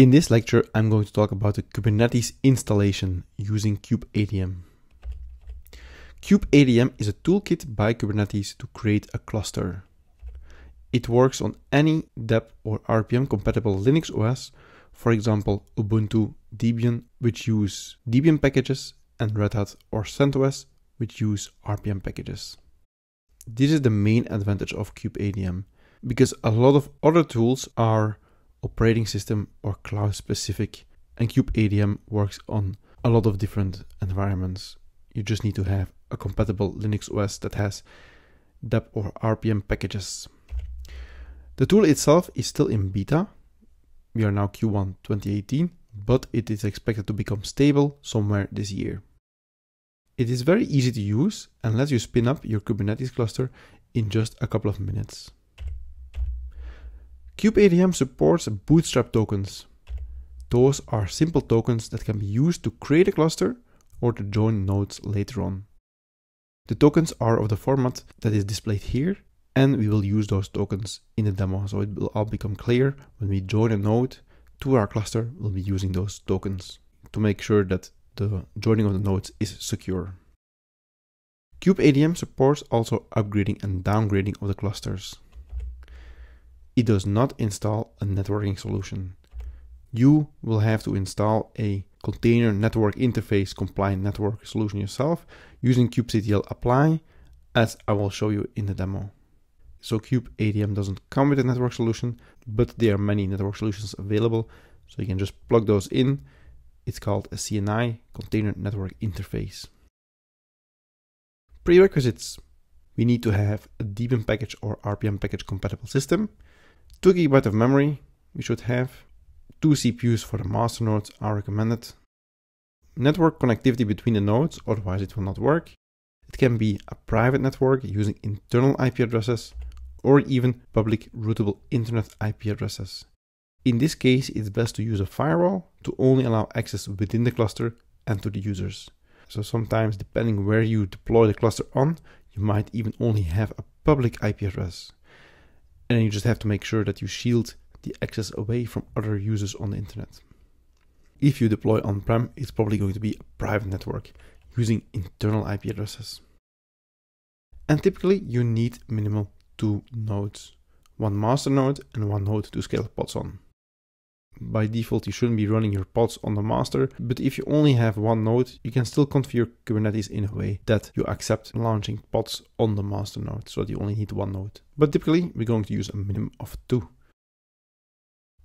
In this lecture, I'm going to talk about the Kubernetes installation using kubeadm. Kubeadm is a toolkit by Kubernetes to create a cluster. It works on any DEP or RPM compatible Linux OS, for example Ubuntu, Debian, which use Debian packages, and Red Hat or CentOS, which use RPM packages. This is the main advantage of kubeadm, because a lot of other tools are operating system or cloud specific. And kubeADM works on a lot of different environments. You just need to have a compatible Linux OS that has DAP or RPM packages. The tool itself is still in beta. We are now Q1 2018, but it is expected to become stable somewhere this year. It is very easy to use and lets you spin up your Kubernetes cluster in just a couple of minutes. KubeADM supports bootstrap tokens. Those are simple tokens that can be used to create a cluster or to join nodes later on. The tokens are of the format that is displayed here and we will use those tokens in the demo so it will all become clear when we join a node to our cluster we'll be using those tokens to make sure that the joining of the nodes is secure. KubeADM supports also upgrading and downgrading of the clusters it does not install a networking solution. You will have to install a container network interface compliant network solution yourself using kubectl apply as I will show you in the demo. So kubeadm doesn't come with a network solution, but there are many network solutions available. So you can just plug those in. It's called a CNI, Container Network Interface. Prerequisites. We need to have a Debian package or RPM package compatible system. 2 GB of memory we should have. Two CPUs for the master nodes are recommended. Network connectivity between the nodes, otherwise it will not work. It can be a private network using internal IP addresses or even public routable internet IP addresses. In this case, it's best to use a firewall to only allow access within the cluster and to the users. So sometimes depending where you deploy the cluster on, you might even only have a public IP address and you just have to make sure that you shield the access away from other users on the internet. If you deploy on-prem, it's probably going to be a private network using internal IP addresses. And typically you need minimal two nodes, one master node and one node to scale pods on by default you shouldn't be running your pods on the master. But if you only have one node, you can still configure Kubernetes in a way that you accept launching pods on the master node so that you only need one node. But typically we're going to use a minimum of two.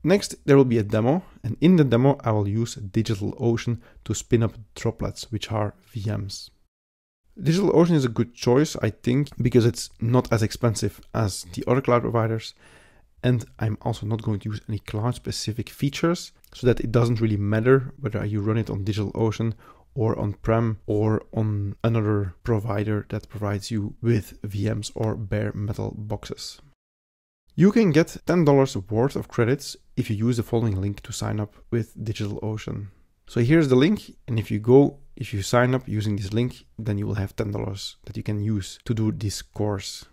Next, there will be a demo, and in the demo, I will use DigitalOcean to spin up droplets, which are VMs. DigitalOcean is a good choice, I think, because it's not as expensive as the other cloud providers. And I'm also not going to use any cloud specific features so that it doesn't really matter whether you run it on DigitalOcean or on-prem or on another provider that provides you with VMs or bare metal boxes. You can get $10 worth of credits if you use the following link to sign up with DigitalOcean. So here's the link and if you go, if you sign up using this link, then you will have $10 that you can use to do this course.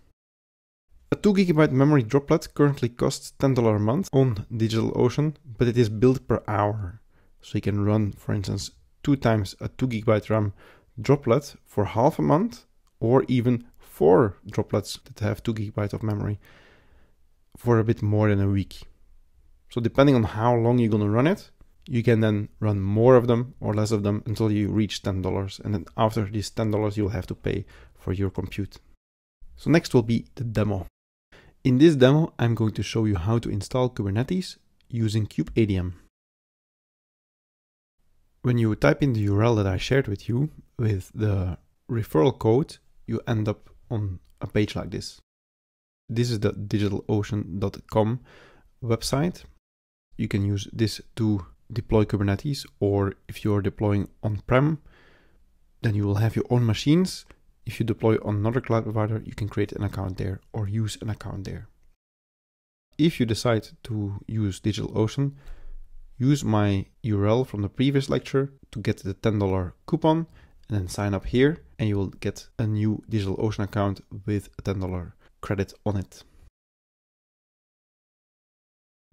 A 2GB memory droplet currently costs $10 a month on DigitalOcean, but it is billed per hour. So you can run, for instance, two times a 2GB RAM droplet for half a month, or even four droplets that have 2GB of memory for a bit more than a week. So depending on how long you're going to run it, you can then run more of them or less of them until you reach $10. And then after these $10, you'll have to pay for your compute. So next will be the demo. In this demo, I'm going to show you how to install Kubernetes using kubeadm. When you type in the URL that I shared with you with the referral code, you end up on a page like this. This is the digitalocean.com website. You can use this to deploy Kubernetes, or if you're deploying on-prem, then you will have your own machines if you deploy on another cloud provider, you can create an account there or use an account there. If you decide to use DigitalOcean, use my URL from the previous lecture to get the $10 coupon and then sign up here and you will get a new DigitalOcean account with a $10 credit on it.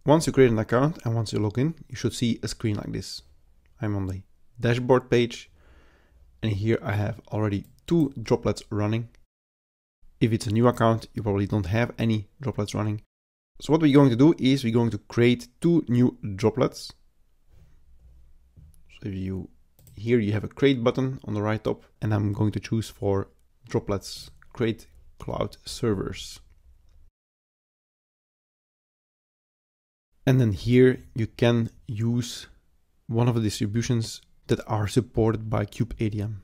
Once you create an account and once you log in, you should see a screen like this. I'm on the dashboard page and here I have already two droplets running. If it's a new account, you probably don't have any droplets running. So what we're going to do is we're going to create two new droplets. So if you here you have a create button on the right top and I'm going to choose for droplets create cloud servers. And then here you can use one of the distributions that are supported by kubeadm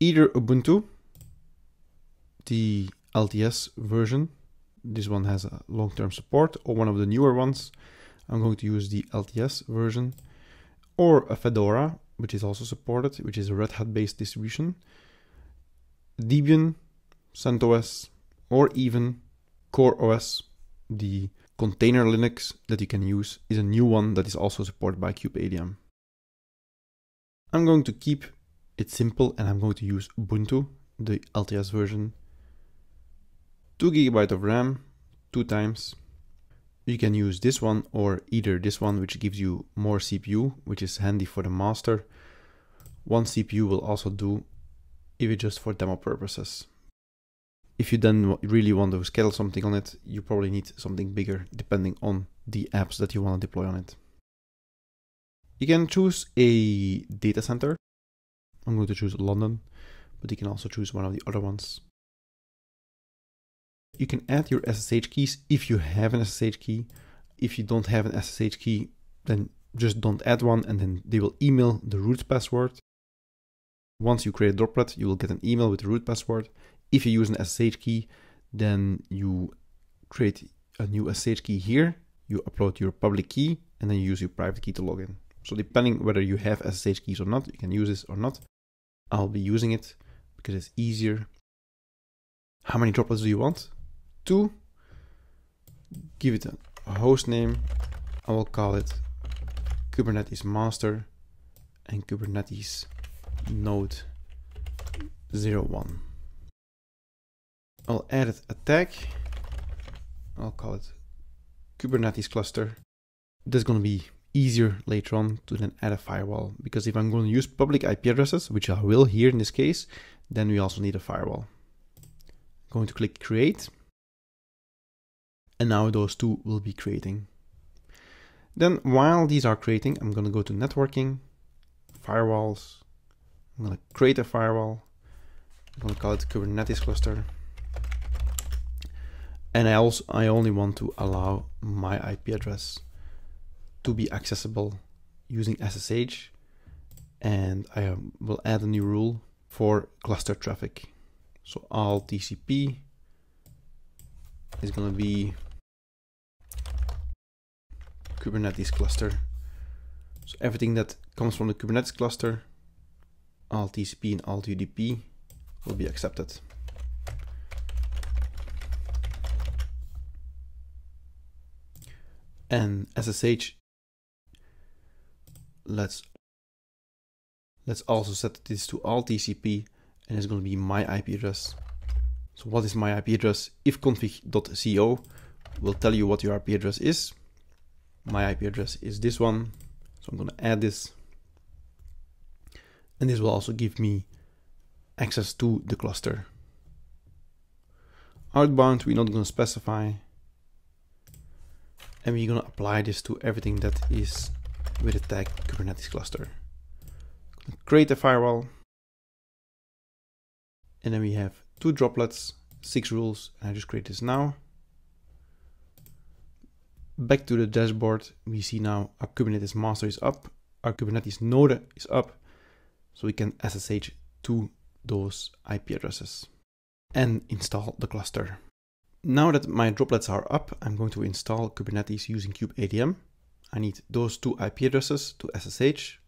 either Ubuntu, the LTS version, this one has a long-term support, or one of the newer ones. I'm going to use the LTS version, or a Fedora, which is also supported, which is a Red Hat-based distribution, Debian, CentOS, or even CoreOS, the container Linux that you can use is a new one that is also supported by kubeadm. I'm going to keep it's simple and I'm going to use Ubuntu, the LTS version. 2GB of RAM, two times. You can use this one or either this one which gives you more CPU, which is handy for the master. One CPU will also do if it's just for demo purposes. If you then really want to schedule something on it, you probably need something bigger depending on the apps that you want to deploy on it. You can choose a data center I'm going to choose London, but you can also choose one of the other ones. You can add your SSH keys if you have an SSH key. If you don't have an SSH key, then just don't add one and then they will email the root password. Once you create Droplet, you will get an email with the root password. If you use an SSH key, then you create a new SSH key here, you upload your public key, and then you use your private key to log in. So depending whether you have SSH keys or not, you can use this or not. I'll be using it because it's easier. How many droplets do you want? Two. Give it a host name. I will call it Kubernetes master and Kubernetes node 01. I'll add a tag. I'll call it Kubernetes cluster. That's going to be easier later on to then add a firewall. Because if I'm going to use public IP addresses, which I will here in this case, then we also need a firewall. I'm going to click create. And now those two will be creating. Then while these are creating, I'm going to go to networking, firewalls. I'm going to create a firewall. I'm going to call it Kubernetes cluster. And I also, I only want to allow my IP address to be accessible using SSH. And I um, will add a new rule for cluster traffic. So all TCP is going to be Kubernetes cluster. So everything that comes from the Kubernetes cluster, all TCP and all UDP will be accepted. And SSH let's let's also set this to all TCP and it's going to be my IP address. So what is my IP address? If co will tell you what your IP address is. My IP address is this one. So I'm going to add this. And this will also give me access to the cluster. Outbound, we're not going to specify. And we're going to apply this to everything that is with a tag Kubernetes cluster. Create a firewall. And then we have two droplets, six rules, and I just create this now. Back to the dashboard, we see now our Kubernetes master is up, our Kubernetes node is up, so we can SSH to those IP addresses and install the cluster. Now that my droplets are up, I'm going to install Kubernetes using kubeadm. I need those two IP addresses to SSH.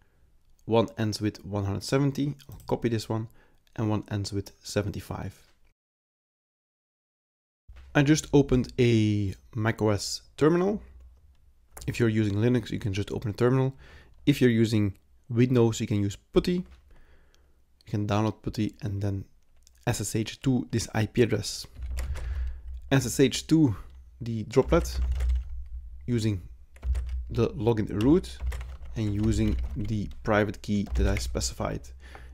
One ends with 170, I'll copy this one, and one ends with 75. I just opened a macOS terminal. If you're using Linux, you can just open a terminal. If you're using Windows, you can use PuTTY. You can download PuTTY and then SSH to this IP address. SSH to the droplet using the login root and using the private key that I specified.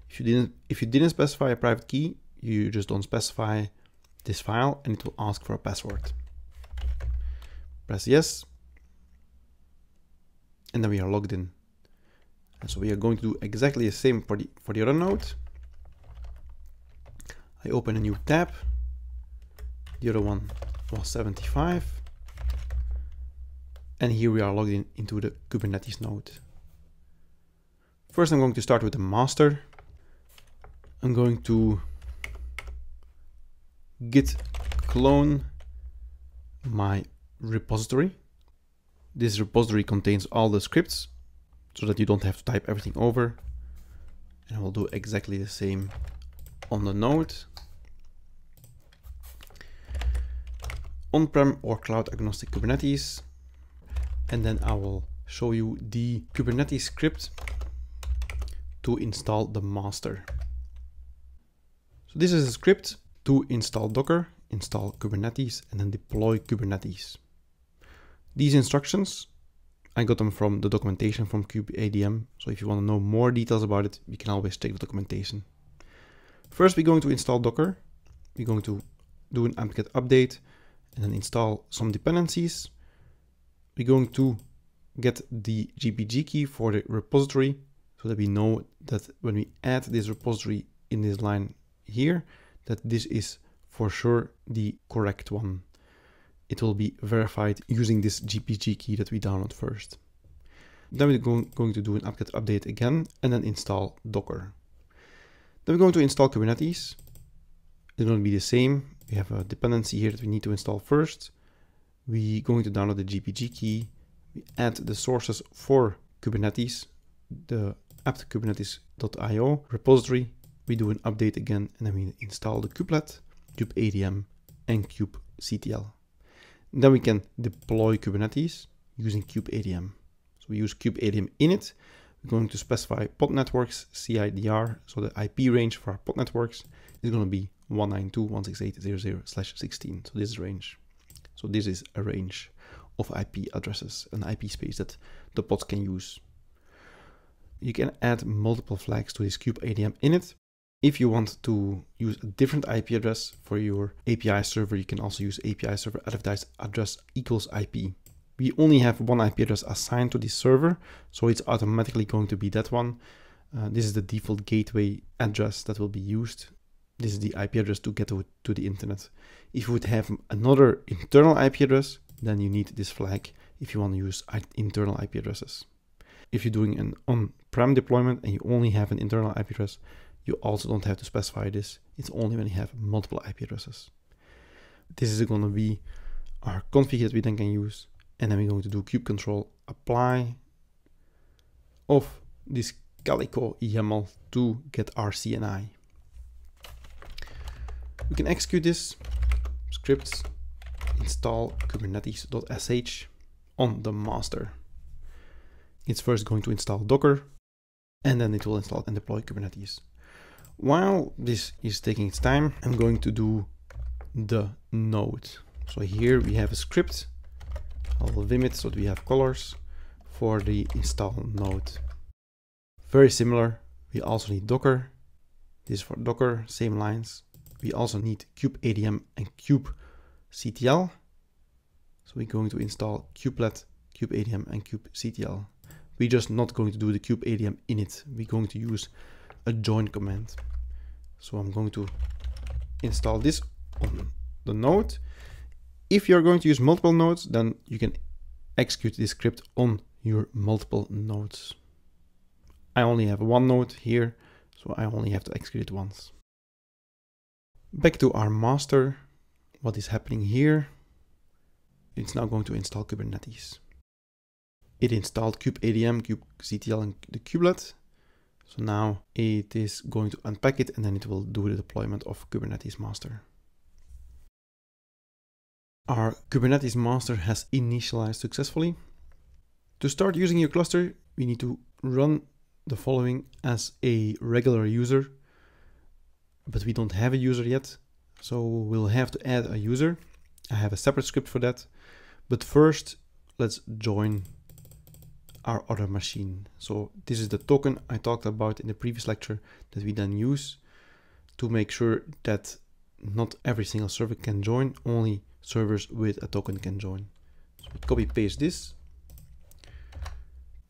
If you didn't if you didn't specify a private key, you just don't specify this file and it will ask for a password. Press yes. And then we are logged in. And so we are going to do exactly the same for the for the other node. I open a new tab. The other one was 75. And here we are logged in into the Kubernetes node. First, I'm going to start with the master. I'm going to git clone my repository. This repository contains all the scripts so that you don't have to type everything over. And we will do exactly the same on the node. On-prem or cloud agnostic Kubernetes and then I will show you the Kubernetes script to install the master. So this is a script to install Docker, install Kubernetes, and then deploy Kubernetes. These instructions, I got them from the documentation from kubeadm. So if you want to know more details about it, you can always check the documentation. First, we're going to install Docker. We're going to do an apt-get update and then install some dependencies we're going to get the GPG key for the repository so that we know that when we add this repository in this line here, that this is for sure the correct one. It will be verified using this GPG key that we download first. Then we're going, to do an apt-get update again and then install Docker. Then we're going to install Kubernetes. It's going to be the same. We have a dependency here that we need to install first. We're going to download the GPG key. We add the sources for Kubernetes, the apt-kubernetes.io repository. We do an update again, and then we install the kubelet, kubeadm, and kubectl. Then we can deploy Kubernetes using kubeadm. So we use kubeadm init. We're going to specify pod networks, CIDR, so the IP range for our pod networks is going to be 192.168.00/16. So this range. So this is a range of IP addresses, an IP space that the pods can use. You can add multiple flags to this kube ADM init. If you want to use a different IP address for your API server, you can also use API server advertise address equals IP. We only have one IP address assigned to this server, so it's automatically going to be that one. Uh, this is the default gateway address that will be used this is the IP address to get to, to the internet. If you would have another internal IP address, then you need this flag if you want to use internal IP addresses. If you're doing an on-prem deployment and you only have an internal IP address, you also don't have to specify this. It's only when you have multiple IP addresses. This is going to be our config that we then can use. And then we're going to do kube control apply of this calico YAML to get our CNI we can execute this scripts install kubernetes.sh on the master. It's first going to install Docker and then it will install and deploy Kubernetes. While this is taking its time, I'm going to do the node. So here we have a script. I'll limit so that we have colors for the install node. Very similar. We also need Docker. This is for Docker, same lines we also need kubeadm and kubectl. So we're going to install kubelet, kubeadm and kubectl. We're just not going to do the kubeadm init. We're going to use a join command. So I'm going to install this on the node. If you're going to use multiple nodes, then you can execute this script on your multiple nodes. I only have one node here, so I only have to execute it once. Back to our master, what is happening here? It's now going to install Kubernetes. It installed kubeadm, kubectl, and the kubelet. So now it is going to unpack it and then it will do the deployment of Kubernetes master. Our Kubernetes master has initialized successfully. To start using your cluster, we need to run the following as a regular user but we don't have a user yet. So we'll have to add a user. I have a separate script for that. But first, let's join our other machine. So this is the token I talked about in the previous lecture that we then use to make sure that not every single server can join, only servers with a token can join. So copy paste this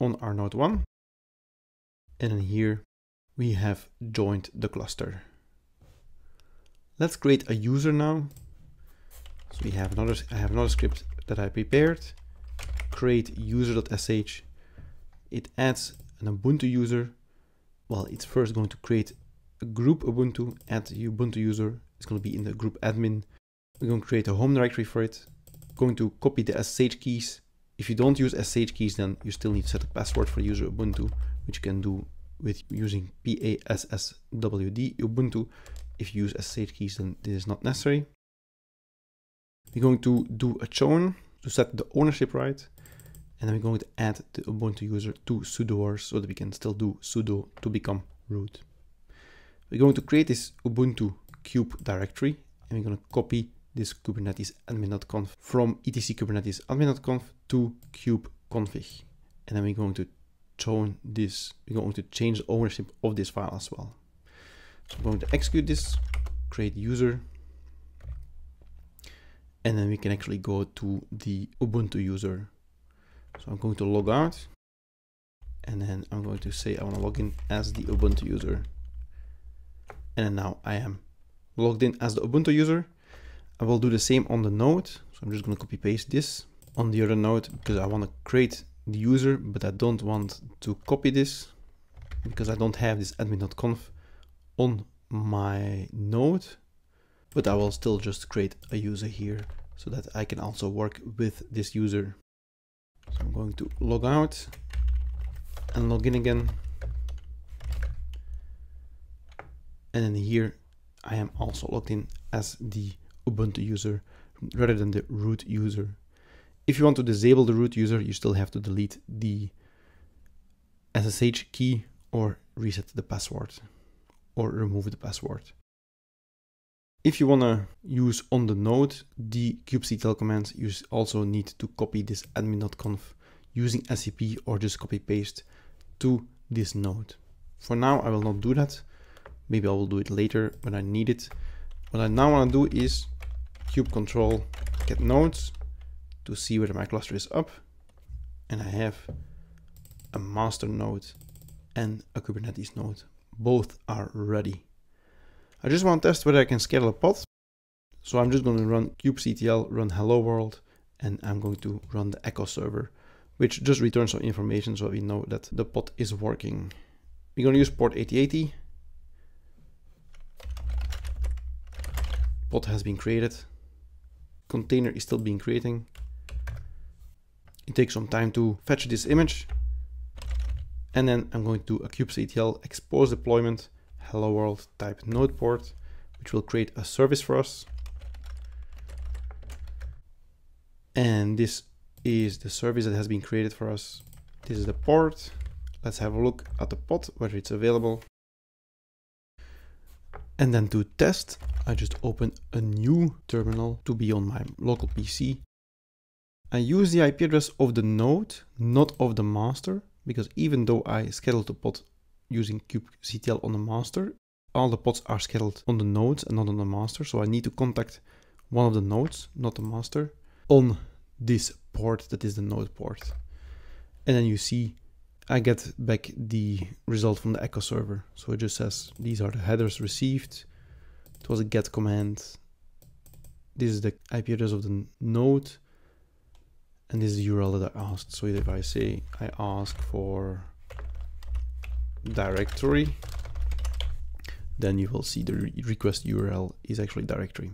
on our node one. And here we have joined the cluster. Let's create a user now. So we have another, I have another script that I prepared. Create user.sh. It adds an Ubuntu user. Well, it's first going to create a group Ubuntu, add Ubuntu user. It's going to be in the group admin. We're going to create a home directory for it. Going to copy the SSH keys. If you don't use SSH keys, then you still need to set a password for user Ubuntu, which you can do with using PASSWD Ubuntu. If you use SSH keys, then this is not necessary. We're going to do a chown to set the ownership right. And then we're going to add the Ubuntu user to sudoers so that we can still do sudo to become root. We're going to create this Ubuntu cube directory and we're going to copy this Kubernetes admin.conf from etc Kubernetes admin.conf to cube config. And then we're going to chown this, we're going to change the ownership of this file as well. So I'm going to execute this, create user, and then we can actually go to the Ubuntu user. So I'm going to log out and then I'm going to say I want to log in as the Ubuntu user. And now I am logged in as the Ubuntu user. I will do the same on the node. So I'm just going to copy paste this on the other node because I want to create the user, but I don't want to copy this because I don't have this admin.conf on my node, but I will still just create a user here so that I can also work with this user. So I'm going to log out and log in again. And then here I am also logged in as the Ubuntu user rather than the root user. If you want to disable the root user, you still have to delete the SSH key or reset the password or remove the password. If you want to use on the node the kubectl commands, you also need to copy this admin.conf using SCP or just copy paste to this node. For now, I will not do that. Maybe I will do it later when I need it. What I now want to do is kube control get nodes to see whether my cluster is up. And I have a master node and a Kubernetes node both are ready. I just want to test whether I can scale a pod. So I'm just going to run kubectl run hello world and I'm going to run the echo server, which just returns some information so we know that the pod is working. We're going to use port 8080. Pod has been created. Container is still being creating. It takes some time to fetch this image and then I'm going to do a kubectl expose deployment, hello world type node port, which will create a service for us. And this is the service that has been created for us. This is the port. Let's have a look at the pod, whether it's available. And then to test, I just open a new terminal to be on my local PC. I use the IP address of the node, not of the master, because even though I scheduled the pod using kubectl on the master, all the pods are scheduled on the nodes and not on the master. So I need to contact one of the nodes, not the master, on this port that is the node port. And then you see I get back the result from the echo server. So it just says these are the headers received. It was a get command. This is the IP address of the node and this is the URL that I asked. So if I say I ask for directory, then you will see the re request URL is actually directory.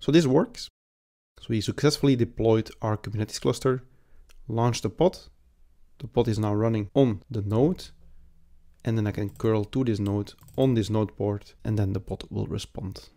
So this works. So we successfully deployed our Kubernetes cluster, launched the pod. The pod is now running on the node. And then I can curl to this node on this node port, and then the pod will respond.